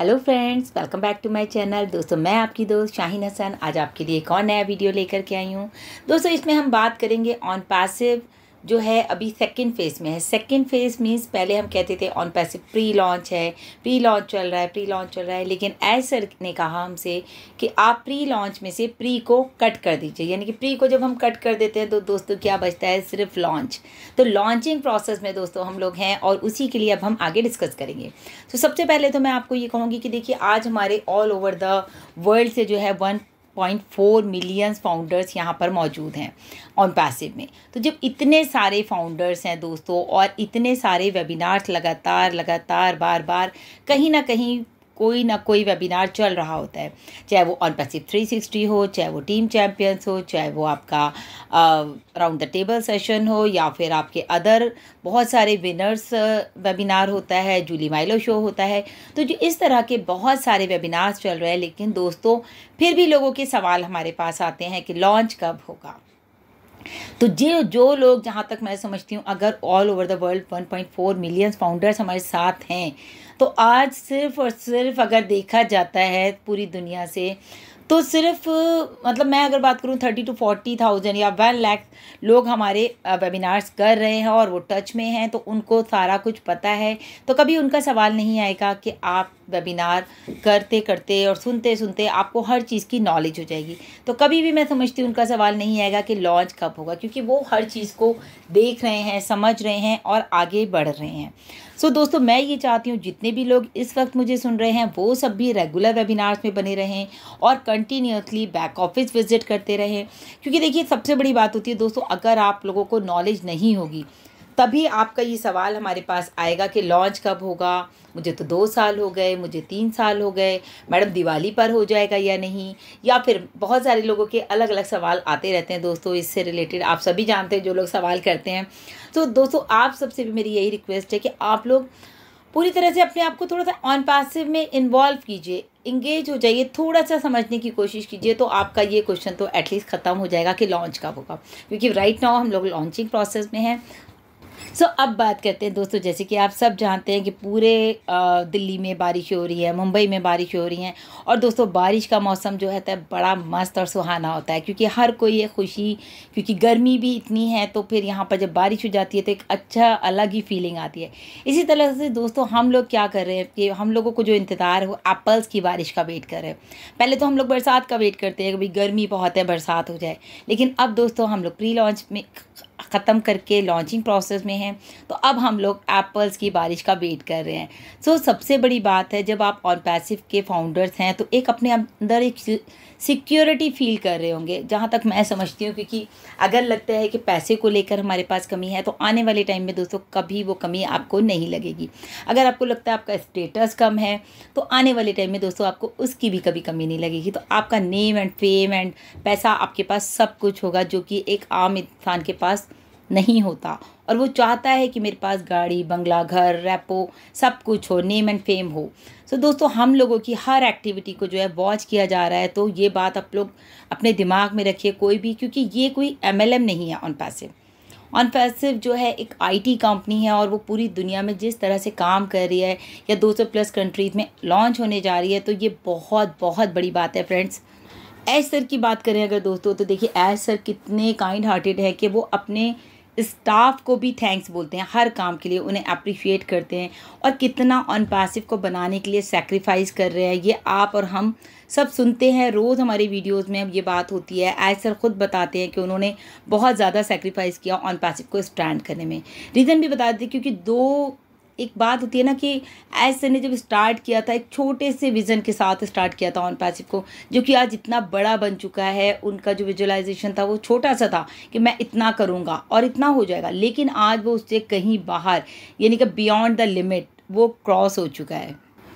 hello friends welcome back to my channel दोस्तों मैं आपकी दोस्त शाहीन हसन आज आपके लिए एक और नया वीडियो लेकर के आई हूँ दोस्तों इसमें हम बात करेंगे ऑन पैसिव जो है अभी सेकेंड फेज़ में है सेकेंड फेज़ मीन्स पहले हम कहते थे ऑन पैसिव प्री लॉन्च है प्री लॉन्च चल रहा है प्री लॉन्च चल रहा है लेकिन एज सर ने कहा हमसे कि आप प्री लॉन्च में से प्री को कट कर दीजिए यानी कि प्री को जब हम कट कर देते हैं तो दोस्तों क्या बचता है सिर्फ लॉन्च तो लॉन्चिंग प्रोसेस में दोस्तों हम लोग हैं और उसी के लिए अब हम आगे डिस्कस करेंगे तो सबसे पहले तो मैं आपको ये कहूँगी कि देखिए आज हमारे ऑल ओवर द वर्ल्ड से जो है one point four million founders यहाँ पर मौजूद हैं ऑन पैसिव में तो जब इतने सारे फाउंडर्स हैं दोस्तों और इतने सारे वेबिनार्स लगातार लगातार बार बार कहीं ना कहीं कोई ना कोई वेबिनार चल रहा होता है चाहे वो ऑन पैसिव सिक्सटी हो चाहे वो टीम चैम्पियंस हो चाहे वो आपका राउंड द टेबल सेशन हो या फिर आपके अदर बहुत सारे विनर्स वेबिनार होता है जूली माइलो शो होता है तो जो इस तरह के बहुत सारे वेबिनार्स चल रहे हैं लेकिन दोस्तों फिर भी लोगों के सवाल हमारे पास आते हैं कि लॉन्च कब होगा तो जो जो लोग जहाँ तक मैं समझती हूँ अगर all over the world 1.4 million founders हमारे साथ हैं तो आज सिर्फ और सिर्फ अगर देखा जाता है पूरी दुनिया से तो सिर्फ मतलब मैं अगर बात करूँ थर्टी टू फोर्टी थाउजेंड या वन लैख लोग हमारे वेबिनार्स कर रहे हैं और वो टच में हैं तो उनको सारा कुछ पता है तो कभी उनका सवाल नहीं आएगा कि आप वेबिनार करते करते और सुनते सुनते आपको हर चीज़ की नॉलेज हो जाएगी तो कभी भी मैं समझती हूँ उनका सवाल नहीं आएगा कि लॉन्च कब होगा क्योंकि वो हर चीज़ को देख रहे हैं समझ रहे हैं और आगे बढ़ रहे हैं सो so, दोस्तों मैं ये चाहती हूँ जितने भी लोग इस वक्त मुझे सुन रहे हैं वो सब भी रेगुलर वेबिनार्स में बने रहें और कंटिन्यूसली बैक ऑफिस विजिट करते रहें क्योंकि देखिए सबसे बड़ी बात होती है दोस्तों अगर आप लोगों को नॉलेज नहीं होगी तभी आपका ये सवाल हमारे पास आएगा कि लॉन्च कब होगा मुझे तो दो साल हो गए मुझे तीन साल हो गए मैडम दिवाली पर हो जाएगा या नहीं या फिर बहुत सारे लोगों के अलग अलग सवाल आते रहते हैं दोस्तों इससे रिलेटेड आप सभी जानते हैं जो लोग सवाल करते हैं तो दोस्तों आप सबसे भी मेरी यही रिक्वेस्ट है कि आप लोग पूरी तरह से अपने आप को थोड़ा सा ऑन पासिव में इन्वॉल्व कीजिए इंगेज हो जाइए थोड़ा सा समझने की कोशिश कीजिए तो आपका ये क्वेश्चन तो एटलीस्ट ख़त्म हो जाएगा कि लॉन्च कब होगा क्योंकि राइट नाउ हम लोग लॉन्चिंग प्रोसेस में हैं सो so, अब बात करते हैं दोस्तों जैसे कि आप सब जानते हैं कि पूरे दिल्ली में बारिश हो रही है मुंबई में बारिश हो रही है और दोस्तों बारिश का मौसम जो है बड़ा मस्त और सुहाना होता है क्योंकि हर कोई ये खुशी क्योंकि गर्मी भी इतनी है तो फिर यहाँ पर जब बारिश हो जाती है तो एक अच्छा अलग ही फीलिंग आती है इसी तरह से दोस्तों हम लोग क्या कर रहे हैं कि हम लोगों को जो इंतज़ार हो एप्पल्स की बारिश का वेट कर रहे हैं पहले तो हम लोग बरसात का वेट करते हैं कभी गर्मी बहुत है बरसात हो जाए लेकिन अब दोस्तों हम लोग प्री लॉन्च में ख़त्म करके लॉन्चिंग प्रोसेस में हैं तो अब हम लोग एप्पल्स की बारिश का वेट कर रहे हैं सो so, सबसे बड़ी बात है जब आप ऑन पैसिव के फाउंडर्स हैं तो एक अपने अंदर एक सिक्योरिटी फील कर रहे होंगे जहाँ तक मैं समझती हूँ क्योंकि अगर लगता है कि पैसे को लेकर हमारे पास कमी है तो आने वाले टाइम में दोस्तों कभी वो कमी आपको नहीं लगेगी अगर आपको लगता है आपका स्टेटस कम है तो आने वाले टाइम में दोस्तों आपको उसकी भी कभी कमी नहीं लगेगी तो आपका नेम एंड फेम एंड पैसा आपके पास सब कुछ होगा जो कि एक आम इंसान के पास नहीं होता और वो चाहता है कि मेरे पास गाड़ी बंगला घर रैपो सब कुछ हो नेम एंड फेम हो सो so, दोस्तों हम लोगों की हर एक्टिविटी को जो है वॉच किया जा रहा है तो ये बात आप लोग अपने दिमाग में रखिए कोई भी क्योंकि ये कोई एम नहीं है ऑन पैसिव ऑन पैसिव जो है एक आईटी कंपनी है और वो पूरी दुनिया में जिस तरह से काम कर रही है या 200 प्लस कंट्रीज़ में लॉन्च होने जा रही है तो ये बहुत बहुत बड़ी बात है फ्रेंड्स ऐश सर की बात करें अगर दोस्तों तो देखिए ऐश सर कितने काइंड हार्टेड है कि वो अपने स्टाफ को भी थैंक्स बोलते हैं हर काम के लिए उन्हें अप्रिशिएट करते हैं और कितना ऑन पैसिव को बनाने के लिए सेक्रीफाइस कर रहे हैं ये आप और हम सब सुनते हैं रोज़ हमारे वीडियोस में अब ये बात होती है आज सर ख़ुद बताते हैं कि उन्होंने बहुत ज़्यादा सेक्रीफाइस किया ऑन पैसिव को स्टैंड करने में रीज़न भी बताते हैं क्योंकि दो एक बात होती है ना कि ऐसे ने जब स्टार्ट किया था एक छोटे से विज़न के साथ स्टार्ट किया था ऑन पैसिव को जो कि आज इतना बड़ा बन चुका है उनका जो विजुअलाइजेशन था वो छोटा सा था कि मैं इतना करूँगा और इतना हो जाएगा लेकिन आज वो उससे कहीं बाहर यानी कि बियॉन्ड द लिमिट वो क्रॉस हो चुका है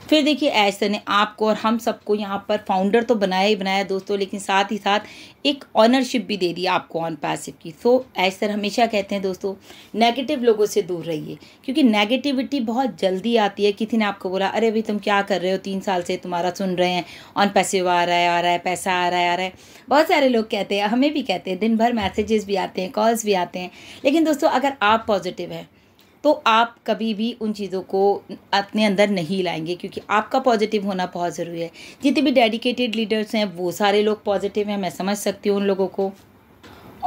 फिर देखिए ऐसा ने आपको और हम सबको यहाँ पर फाउंडर तो बनाया ही बनाया दोस्तों लेकिन साथ ही साथ एक ऑनरशिप भी दे दी आपको ऑन पैसिव की सो ऐसे हमेशा कहते हैं दोस्तों नेगेटिव लोगों से दूर रहिए क्योंकि नेगेटिविटी बहुत जल्दी आती है किसी ने आपको बोला अरे भाई तुम क्या कर रहे हो तीन साल से तुम्हारा सुन रहे हैं ऑन पैसिव आ रहा है आ रहा है पैसा आ रहा है आ रहा है बहुत सारे लोग कहते हैं हमें भी कहते हैं दिन भर मैसेजेस भी आते हैं कॉल्स भी आते हैं लेकिन दोस्तों अगर आप पॉजिटिव हैं तो आप कभी भी उन चीज़ों को अपने अंदर नहीं लाएंगे क्योंकि आपका पॉजिटिव होना बहुत ज़रूरी है जितने भी डेडिकेटेड लीडर्स हैं वो सारे लोग पॉजिटिव हैं मैं समझ सकती हूँ उन लोगों को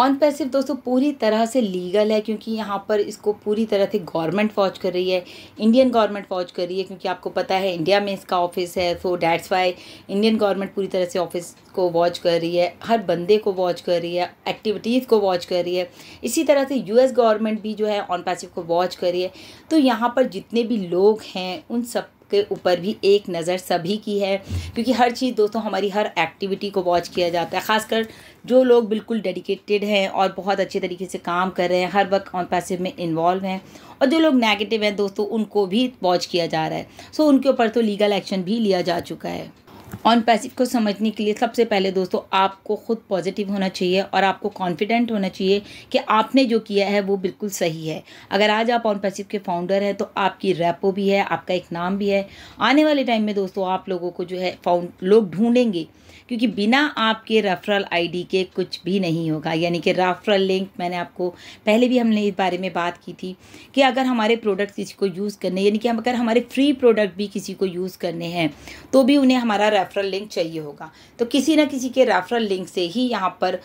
ऑन पैसिव दोस्तों पूरी तरह से लीगल है क्योंकि यहाँ पर इसको पूरी तरह से गवर्नमेंट वॉच कर रही है इंडियन गवर्नमेंट वॉच कर रही है क्योंकि आपको पता है इंडिया में इसका ऑफिस है so that's why Indian government पूरी तरह से ऑफिस को वॉच कर रही है हर बंदे को वॉच कर रही है एक्टिविटीज़ को वॉच कर रही है इसी तरह से एस गवर्नमेंट भी जो है ऑन पैसिव को वॉच कर रही है तो यहाँ पर जितने भी लोग हैं उन सब के ऊपर भी एक नज़र सभी की है क्योंकि हर चीज़ दोस्तों हमारी हर एक्टिविटी को वॉच किया जाता है ख़ासकर जो लोग बिल्कुल डेडिकेटेड हैं और बहुत अच्छे तरीके से काम कर रहे हैं हर वक्त ऑन पैसिव में इन्वॉल्व हैं और जो लोग नेगेटिव हैं दोस्तों उनको भी वॉच किया जा रहा है सो उनके ऊपर तो लीगल एक्शन भी लिया जा चुका है ऑन पैसिव को समझने के लिए सबसे पहले दोस्तों आपको खुद पॉजिटिव होना चाहिए और आपको कॉन्फिडेंट होना चाहिए कि आपने जो किया है वो बिल्कुल सही है अगर आज आप ऑन पैसिव के फाउंडर हैं तो आपकी रैपो भी है आपका एक नाम भी है आने वाले टाइम में दोस्तों आप लोगों को जो है फाउंड लोग ढूंढेंगे क्योंकि बिना आपके रेफरल आईडी के कुछ भी नहीं होगा यानी कि रेफरल लिंक मैंने आपको पहले भी हमने इस बारे में बात की थी कि अगर हमारे प्रोडक्ट किसी को यूज़ करने यानी कि अगर हमारे फ्री प्रोडक्ट भी किसी को यूज़ करने हैं तो भी उन्हें हमारा रेफरल लिंक चाहिए होगा तो किसी ना किसी के रेफरल लिंक से ही यहाँ पर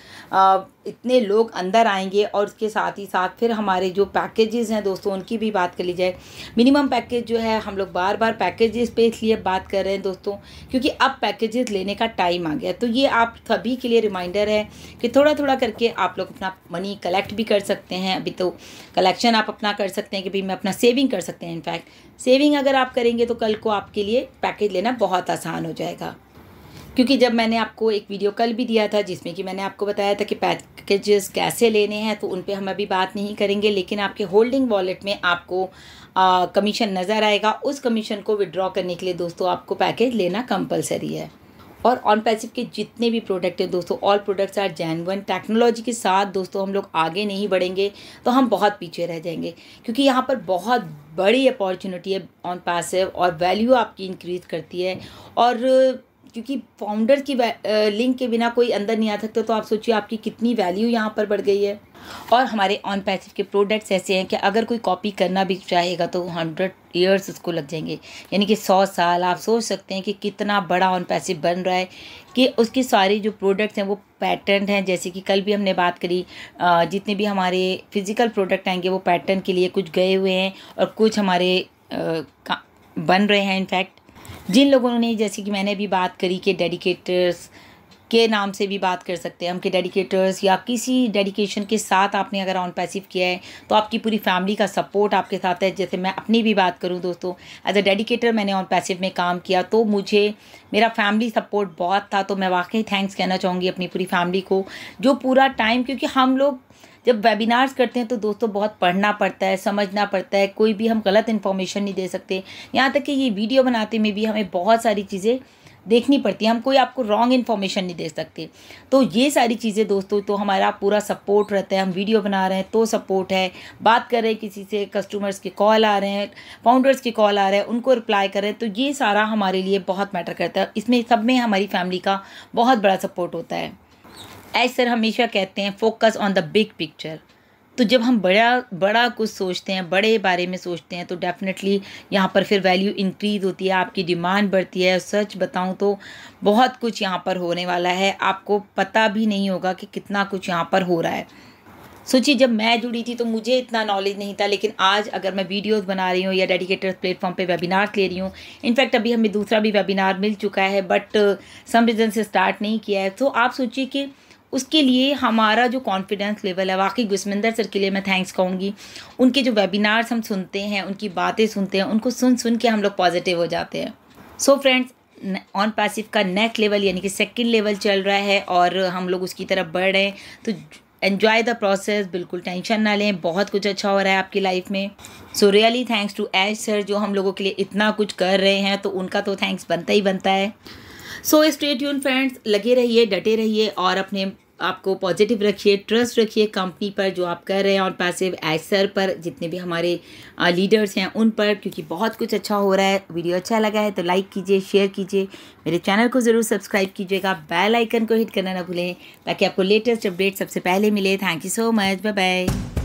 इतने लोग अंदर आएंगे और उसके साथ ही साथ फिर हमारे जो पैकेजेस हैं दोस्तों उनकी भी बात कर ली जाए मिनिमम पैकेज जो है हम लोग बार बार पैकेजेस पे इसलिए बात कर रहे हैं दोस्तों क्योंकि अब पैकेजेस लेने का टाइम आ गया तो ये आप सभी के लिए रिमाइंडर है कि थोड़ा थोड़ा करके आप लोग अपना मनी कलेक्ट भी कर सकते हैं अभी तो कलेक्शन आप अपना कर सकते हैं कि भाई मैं अपना सेविंग कर सकते हैं इनफैक्ट सेविंग अगर आप करेंगे तो कल को आपके लिए पैकेज लेना बहुत आसान हो जाएगा क्योंकि जब मैंने आपको एक वीडियो कल भी दिया था जिसमें कि मैंने आपको बताया था कि पैकेजेस कैसे लेने हैं तो उन पर हम अभी बात नहीं करेंगे लेकिन आपके होल्डिंग वॉलेट में आपको कमीशन नज़र आएगा उस कमीशन को विड्रॉ करने के लिए दोस्तों आपको पैकेज लेना कंपलसरी है और ऑन पैसिव के जितने भी प्रोडक्ट हैं दोस्तों all products are gen one technology के साथ दोस्तों हम लोग आगे नहीं बढ़ेंगे तो हम बहुत पीछे रह जाएंगे क्योंकि यहाँ पर बहुत बड़ी अपॉर्चुनिटी है ऑन पैसिव और वैल्यू आपकी इंक्रीज करती है और क्योंकि फाउंडर की लिंक के बिना कोई अंदर नहीं आ सकता तो आप सोचिए आपकी कितनी वैल्यू यहाँ पर बढ़ गई है और हमारे ऑन पैसिव के प्रोडक्ट्स ऐसे हैं कि अगर कोई कॉपी करना भी चाहेगा तो हंड्रेड ईयर्स उसको लग जाएंगे यानी कि सौ साल आप सोच सकते हैं कि कितना बड़ा ऑन पैसिव बन रहा है कि उसकी सारी जो प्रोडक्ट्स हैं वो पैटर्न हैं जैसे कि कल भी हमने बात करी जितने भी हमारे फिज़िकल प्रोडक्ट आएंगे वो पैटर्न के लिए कुछ गए हुए हैं और कुछ हमारे बन रहे हैं इनफैक्ट जिन लोगों ने जैसे कि मैंने अभी बात करी कि डेडिकेटर्स के नाम से भी बात कर सकते हैं हम के डेडिकेटर्स या किसी डेडिकेशन के साथ आपने अगर ऑन पैसिव किया है तो आपकी पूरी फैमिली का सपोर्ट आपके साथ है जैसे मैं अपनी भी बात करूं दोस्तों एज अ डेडिकेटर मैंने ऑन पैसिव में काम किया तो मुझे मेरा फैमिली सपोर्ट बहुत था तो मैं वाकई थैंक्स कहना चाहूँगी अपनी पूरी फैमिली को जो पूरा टाइम क्योंकि हम लोग जब वेबिनार्स करते हैं तो दोस्तों बहुत पढ़ना पड़ता है समझना पड़ता है कोई भी हम गलत इन्फॉर्मेशन नहीं दे सकते यहाँ तक कि ये वीडियो बनाते में भी हमें बहुत सारी चीज़ें देखनी पड़ती है हम कोई आपको रॉन्ग इन्फॉर्मेशन नहीं दे सकते तो ये सारी चीज़ें दोस्तों तो हमारा पूरा सपोर्ट रहता है हम वीडियो बना रहे हैं तो सपोर्ट है बात कर रहे हैं किसी से कस्टमर्स के कॉल आ रहे हैं फाउंडर्स के कॉल आ रहे हैं उनको रिप्लाई कर रहे हैं तो ये सारा हमारे लिए बहुत मैटर करता है इसमें सब में हमारी फैमिली का बहुत बड़ा सपोर्ट होता है एज सर हमेशा कहते हैं focus on the big picture तो जब हम बड़ा बड़ा कुछ सोचते हैं बड़े बारे में सोचते हैं तो डेफ़िनेटली यहाँ पर फिर वैल्यू इंक्रीज़ होती है आपकी डिमांड बढ़ती है सच बताऊँ तो बहुत कुछ यहाँ पर होने वाला है आपको पता भी नहीं होगा कि कितना कुछ यहाँ पर हो रहा है सोचिए जब मैं जुड़ी थी तो मुझे इतना नॉलेज नहीं था लेकिन आज अगर मैं वीडियोस बना रही हूँ या डेडिकेटेड प्लेटफॉर्म पे वेबिनार्स ले रही हूँ इनफैक्ट अभी हमें दूसरा भी वेबिनार मिल चुका है बट सम रीज़न से स्टार्ट नहीं किया है तो आप सोचिए कि उसके लिए हमारा जो कॉन्फिडेंस लेवल है वाकई गुस्मिंदर सर के लिए मैं थैंक्स कहूँगी उनके जो वेबिनार्स हम सुनते हैं उनकी बातें सुनते हैं उनको सुन सुन के हम लोग पॉजिटिव हो जाते हैं सो फ्रेंड्स ऑन पैसिव का नेक्स्ट लेवल यानी कि सेकेंड लेवल चल रहा है और हम लोग उसकी तरफ बढ़ रहे हैं तो एन्जॉय द प्रोसेस बिल्कुल टेंशन ना लें बहुत कुछ अच्छा हो रहा है आपकी लाइफ में so really thanks to Ash sir जो हम लोगों के लिए इतना कुछ कर रहे हैं तो उनका तो थैंक्स बनता ही बनता है सो स्टेट यून फ्रेंड्स लगे रहिए डटे रहिए और अपने आपको पॉजिटिव रखिए ट्रस्ट रखिए कंपनी पर जो आप कर रहे हैं और पैसिव एसर पर जितने भी हमारे लीडर्स हैं उन पर क्योंकि बहुत कुछ अच्छा हो रहा है वीडियो अच्छा लगा है तो लाइक कीजिए शेयर कीजिए मेरे चैनल को ज़रूर सब्सक्राइब कीजिएगा बेल आइकन को हिट करना ना भूलें ताकि आपको लेटेस्ट अपडेट सबसे पहले मिले thank you so much bye bye